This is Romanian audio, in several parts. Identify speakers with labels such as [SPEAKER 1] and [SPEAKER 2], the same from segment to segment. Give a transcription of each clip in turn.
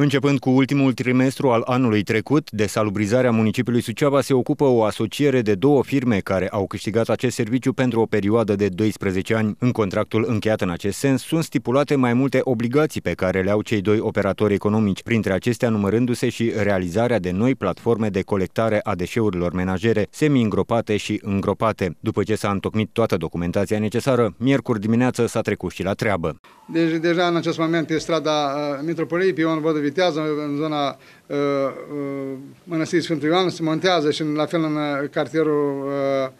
[SPEAKER 1] Începând cu ultimul trimestru al anului trecut, de salubrizarea municipiului Suceava se ocupă o asociere de două firme care au câștigat acest serviciu pentru o perioadă de 12 ani. În contractul încheiat în acest sens sunt stipulate mai multe obligații pe care le au cei doi operatori economici, printre acestea numărându-se și realizarea de noi platforme de colectare a deșeurilor menajere, semi-îngropate și îngropate. După ce s-a întocmit toată documentația necesară, miercuri dimineață s-a trecut și la treabă.
[SPEAKER 2] Deci deja în acest moment pe strada uh, Mitropoliei, pe Ion Vădă vitează în zona uh, uh, Mănăstirii Sfântul Ioan, se montează și la fel în uh, cartierul uh,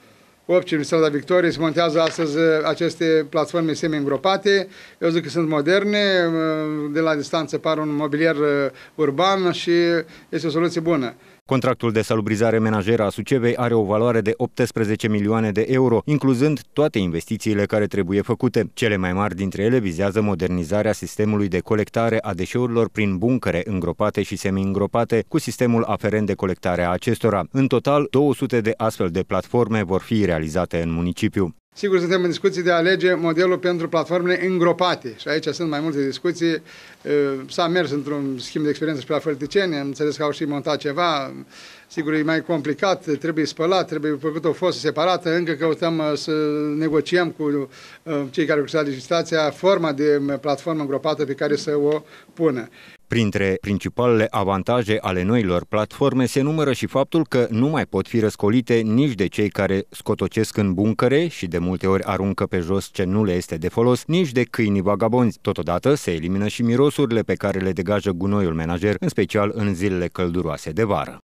[SPEAKER 2] 8 din strada Victoriei, se montează astăzi uh, aceste platforme semi-îngropate. Eu zic că sunt moderne, uh, de la distanță par un mobilier uh, urban și este o soluție bună.
[SPEAKER 1] Contractul de salubrizare menajeră a Sucevei are o valoare de 18 milioane de euro, incluzând toate investițiile care trebuie făcute. Cele mai mari dintre ele vizează modernizarea sistemului de colectare a deșeurilor prin buncăre îngropate și semi-îngropate, cu sistemul aferent de colectare a acestora. În total, 200 de astfel de platforme vor fi realizate realizate în municipiu.
[SPEAKER 2] Sigur, suntem în discuții de a alege modelul pentru platformele îngropate și aici sunt mai multe discuții. S-a mers într-un schimb de experiență și pe la Fălticeni, am înțeles că au și montat ceva. Sigur, e mai complicat, trebuie spălat, trebuie făcut o fosă separată, încă căutăm să negociem cu cei care au legislația forma de platformă îngropată pe care să o pună.
[SPEAKER 1] Printre principalele avantaje ale noilor platforme se numără și faptul că nu mai pot fi răscolite nici de cei care scotocesc în buncăre și de multe ori aruncă pe jos ce nu le este de folos, nici de câinii vagabonzi. Totodată se elimină și mirosurile pe care le degajă gunoiul menager, în special în zilele călduroase de vară.